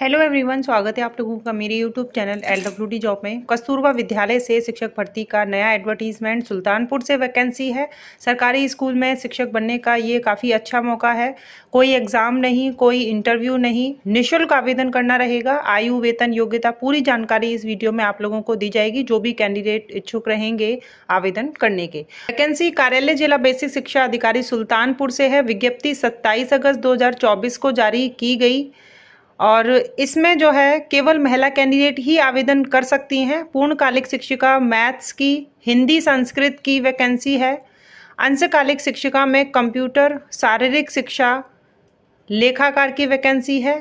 hello everyone स्वागत है आप लोगों का मेरे YouTube channel L W D job में कस्तूरबा विद्यालय से शिक्षक भर्ती का नया एडवर्टीजमेंट सुल्तानपुर से वैकेंसी है सरकारी स्कूल में शिक्षक बनने का ये काफ़ी अच्छा मौका है कोई एग्ज़ाम नहीं कोई इंटरव्यू नहीं निःशुल्क आवेदन करना रहेगा आयु वेतन योग्यता पूरी जानकारी इस वीडियो में आप लोगों को दी जाएगी जो भी कैंडिडेट इच्छुक रहेंगे आवेदन करने के वैकेंसी कार्यालय जिला बेसिक शिक्षा अधिकारी सुल्तानपुर से है विज्ञप्ति सत्ताईस अगस्त दो को जारी की गई और इसमें जो है केवल महिला कैंडिडेट ही आवेदन कर सकती हैं पूर्णकालिक शिक्षिका मैथ्स की हिंदी संस्कृत की वैकेंसी है अंशकालिक शिक्षिका में कंप्यूटर शारीरिक शिक्षा लेखाकार की वैकेंसी है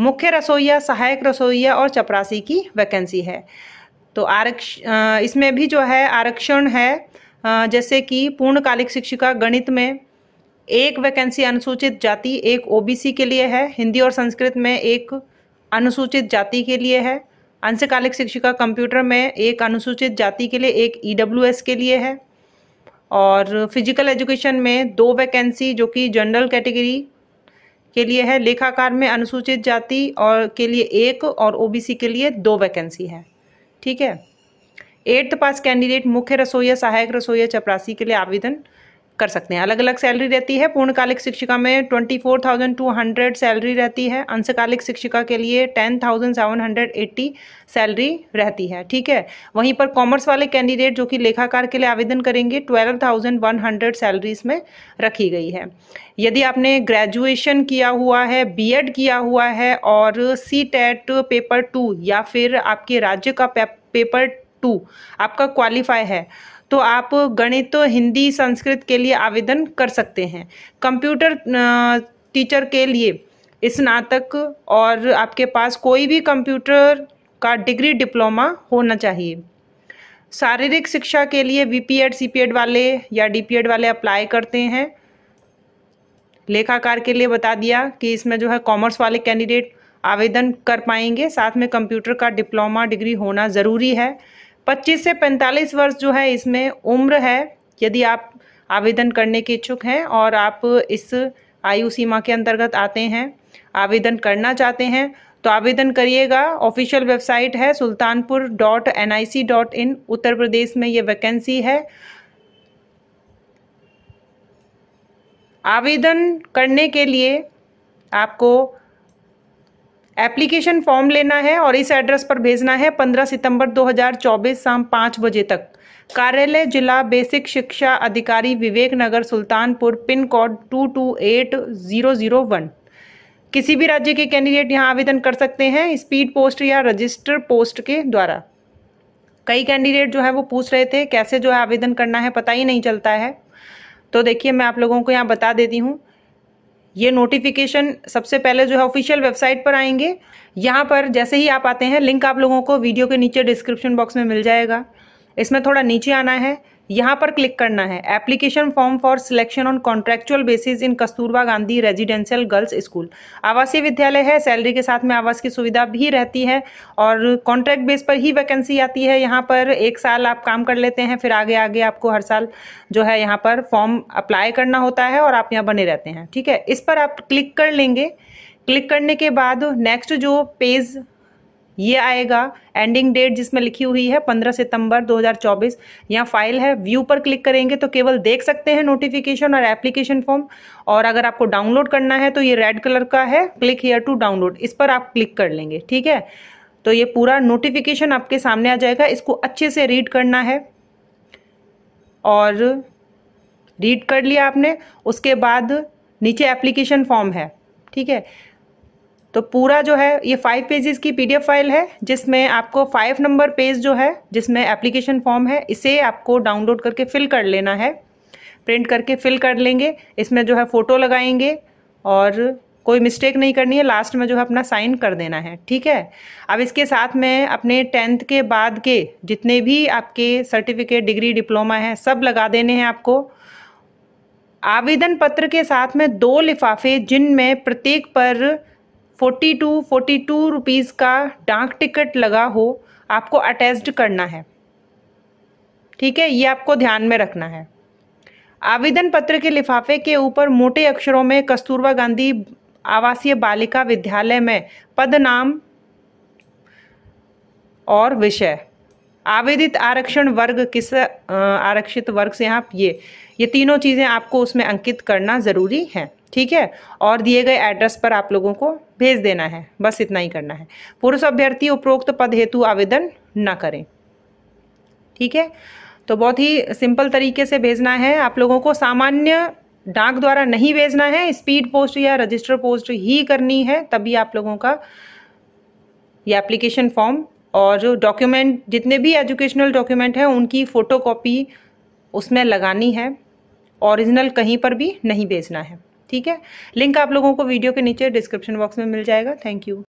मुख्य रसोईया सहायक रसोईया और चपरासी की वैकेंसी है तो आरक्ष इसमें भी जो है आरक्षण है जैसे कि पूर्णकालिक शिक्षिका गणित में एक वैकेंसी अनुसूचित जाति एक ओबीसी के लिए है हिंदी और संस्कृत में एक अनुसूचित जाति के लिए है अंशकालिक शिक्षिका कंप्यूटर में एक अनुसूचित जाति के लिए एक ई e के लिए है और फिजिकल एजुकेशन में दो वैकेंसी जो कि जनरल कैटेगरी के लिए है लेखाकार में अनुसूचित जाति और के लिए एक और ओबीसी के लिए दो वैकेंसी है ठीक है एट्थ पास कैंडिडेट मुख्य रसोईया सहायक रसोईया चपरासी के लिए आवेदन कर सकते हैं अलग अलग सैलरी रहती है पूर्णकालिक शिक्षिका में twenty four thousand two hundred salary रहती है अंशकालिक शिक्षिका के लिए ten thousand seven hundred eighty salary रहती है ठीक है वहीं पर कॉमर्स वाले कैंडिडेट जो कि लेखाकार के लिए आवेदन करेंगे twelve thousand one hundred salaries में रखी गई है यदि आपने ग्रेजुएशन किया हुआ है बीएड किया हुआ है और सी टेट पेपर टू या फिर आपके राज्य का पेपर टू आपका क्वालिफाई है तो आप गणित तो हिंदी संस्कृत के लिए आवेदन कर सकते हैं कंप्यूटर टीचर के लिए स्नातक और आपके पास कोई भी कंप्यूटर का डिग्री डिप्लोमा होना चाहिए शारीरिक शिक्षा के लिए V P Ed C P Ed वाले या डी पी एड वाले अप्लाई करते हैं लेखाकार के लिए बता दिया कि इसमें जो है कॉमर्स वाले कैंडिडेट आवेदन कर पाएंगे साथ में कंप्यूटर का डिप्लोमा डिग्री होना ज़रूरी है 25 से 45 वर्ष जो है इसमें उम्र है यदि आप आवेदन करने के इच्छुक हैं और आप इस आयु सीमा के अंतर्गत आते हैं आवेदन करना चाहते हैं तो आवेदन करिएगा ऑफिशियल वेबसाइट है Sultanpur dot N I C dot in Uttar Pradesh में ये वैकेंसी है आवेदन करने के लिए आपको एप्लीकेशन फॉर्म लेना है और इस एड्रेस पर भेजना है 15 सितंबर 2024 शाम पाँच बजे तक कार्यालय जिला बेसिक शिक्षा अधिकारी Vivek Nagar Sultanpur pin code two two eight zero zero one किसी भी राज्य के कैंडिडेट यहाँ आवेदन कर सकते हैं स्पीड पोस्ट या रजिस्टर पोस्ट के द्वारा कई कैंडिडेट जो है वो पूछ रहे थे कैसे जो है आवेदन करना है पता ही नहीं चलता है तो देखिए मैं आप लोगों को यहाँ बता देती हूँ ये नोटिफिकेशन सबसे पहले जो है ऑफिशियल वेबसाइट पर आएंगे यहाँ पर जैसे ही आप आते हैं लिंक आप लोगों को वीडियो के नीचे डिस्क्रिप्शन बॉक्स में मिल जाएगा इसमें थोड़ा नीचे आना है यहाँ पर क्लिक करना है application form for selection on contractual basis in Kasturba Gandhi residential girls school आवासीय विद्यालय है सैलरी के साथ में आवास की सुविधा भी रहती है और कॉन्ट्रैक्ट बेस पर ही वैकेंसी आती है यहाँ पर एक साल आप काम कर लेते हैं फिर आगे आगे आपको हर साल जो है यहाँ पर फॉर्म अप्लाई करना होता है और आप यहाँ बने रहते हैं ठीक है इस पर आप क्लिक कर लेंगे क्लिक करने के बाद नेक्स्ट जो पेज ये आएगा एंडिंग डेट जिसमें लिखी हुई है 15 सितंबर 2024 यहाँ फाइल है व्यू पर क्लिक करेंगे तो केवल देख सकते हैं नोटिफिकेशन और एप्लीकेशन फॉर्म और अगर आपको डाउनलोड करना है तो ये रेड कलर का है क्लिक हेयर टू डाउनलोड इस पर आप क्लिक कर लेंगे ठीक है तो ये पूरा नोटिफिकेशन आपके सामने आ जाएगा इसको अच्छे से रीड करना है और रीड कर लिया आपने उसके बाद नीचे एप्लीकेशन फॉर्म है ठीक है तो पूरा जो है ये फाइव पेजेस की पीडीएफ फाइल है जिसमें आपको फाइव नंबर पेज जो है जिसमें एप्लीकेशन फॉर्म है इसे आपको डाउनलोड करके फिल कर लेना है प्रिंट करके फिल कर लेंगे इसमें जो है फ़ोटो लगाएंगे और कोई मिस्टेक नहीं करनी है लास्ट में जो है अपना साइन कर देना है ठीक है अब इसके साथ में अपने टेंथ के बाद के जितने भी आपके सर्टिफिकेट डिग्री डिप्लोमा हैं सब लगा देने हैं आपको आवेदन पत्र के साथ में दो लिफाफे जिनमें प्रत्येक पर forty two forty two rupees का डाक टिकट लगा हो आपको अटैच्ड करना है ठीक है ये आपको ध्यान में रखना है आवेदन पत्र के लिफाफे के ऊपर मोटे अक्षरों में कस्तूरबा गांधी आवासीय बालिका विद्यालय में पद नाम और विषय आवेदित आरक्षण वर्ग किस आरक्षित वर्ग से आप हाँ, ये ये तीनों चीज़ें आपको उसमें अंकित करना ज़रूरी है ठीक है और दिए गए एड्रेस पर आप लोगों को भेज देना है बस इतना ही करना है पुरुष अभ्यर्थी उपरोक्त पद हेतु आवेदन न करें ठीक है तो बहुत ही सिंपल तरीके से भेजना है आप लोगों को सामान्य डाक द्वारा नहीं भेजना है स्पीड पोस्ट या रजिस्टर पोस्ट ही करनी है तभी आप लोगों का ये एप्लीकेशन फॉर्म और जो डॉक्यूमेंट जितने भी एजुकेशनल डॉक्यूमेंट हैं उनकी फ़ोटो उसमें लगानी है ओरिजिनल कहीं पर भी नहीं भेजना है ठीक है लिंक आप लोगों को वीडियो के नीचे डिस्क्रिप्शन बॉक्स में मिल जाएगा थैंक यू